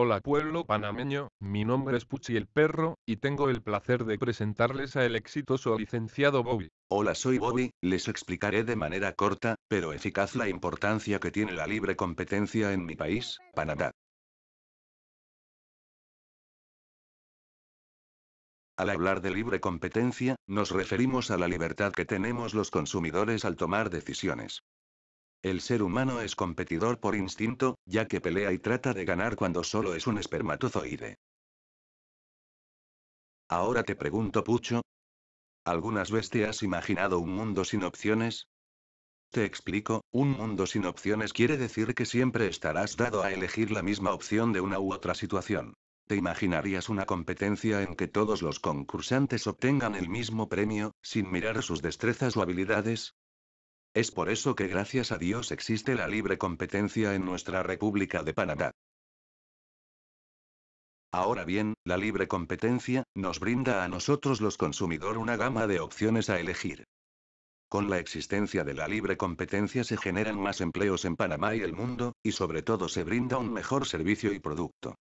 Hola pueblo panameño, mi nombre es Puchi el Perro, y tengo el placer de presentarles a el exitoso licenciado Bobby. Hola soy Bobby, les explicaré de manera corta, pero eficaz la importancia que tiene la libre competencia en mi país, Panamá. Al hablar de libre competencia, nos referimos a la libertad que tenemos los consumidores al tomar decisiones. El ser humano es competidor por instinto, ya que pelea y trata de ganar cuando solo es un espermatozoide. Ahora te pregunto, Pucho. ¿Algunas veces te has imaginado un mundo sin opciones? Te explico, un mundo sin opciones quiere decir que siempre estarás dado a elegir la misma opción de una u otra situación. Te imaginarías una competencia en que todos los concursantes obtengan el mismo premio, sin mirar sus destrezas o habilidades, es por eso que gracias a Dios existe la libre competencia en nuestra República de Panamá. Ahora bien, la libre competencia, nos brinda a nosotros los consumidores una gama de opciones a elegir. Con la existencia de la libre competencia se generan más empleos en Panamá y el mundo, y sobre todo se brinda un mejor servicio y producto.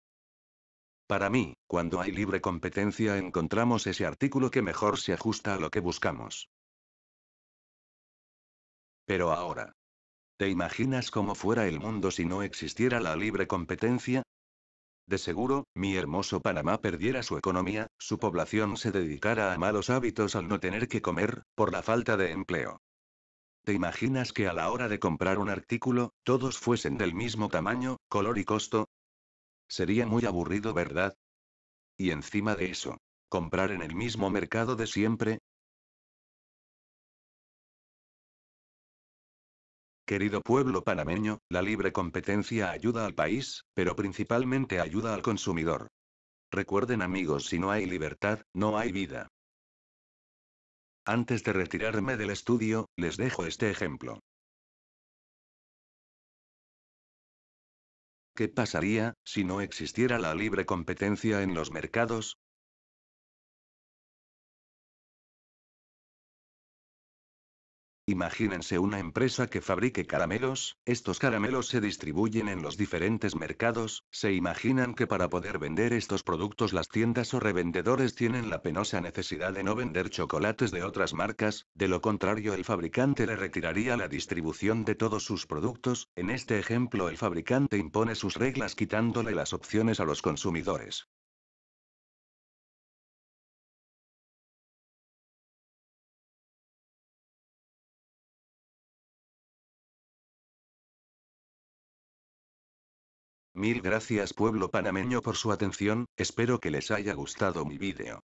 Para mí, cuando hay libre competencia encontramos ese artículo que mejor se ajusta a lo que buscamos. Pero ahora. ¿Te imaginas cómo fuera el mundo si no existiera la libre competencia? De seguro, mi hermoso Panamá perdiera su economía, su población se dedicara a malos hábitos al no tener que comer, por la falta de empleo. ¿Te imaginas que a la hora de comprar un artículo, todos fuesen del mismo tamaño, color y costo? Sería muy aburrido, ¿verdad? Y encima de eso, comprar en el mismo mercado de siempre, Querido pueblo panameño, la libre competencia ayuda al país, pero principalmente ayuda al consumidor. Recuerden amigos, si no hay libertad, no hay vida. Antes de retirarme del estudio, les dejo este ejemplo. ¿Qué pasaría si no existiera la libre competencia en los mercados? Imagínense una empresa que fabrique caramelos, estos caramelos se distribuyen en los diferentes mercados, se imaginan que para poder vender estos productos las tiendas o revendedores tienen la penosa necesidad de no vender chocolates de otras marcas, de lo contrario el fabricante le retiraría la distribución de todos sus productos, en este ejemplo el fabricante impone sus reglas quitándole las opciones a los consumidores. Mil gracias pueblo panameño por su atención, espero que les haya gustado mi vídeo.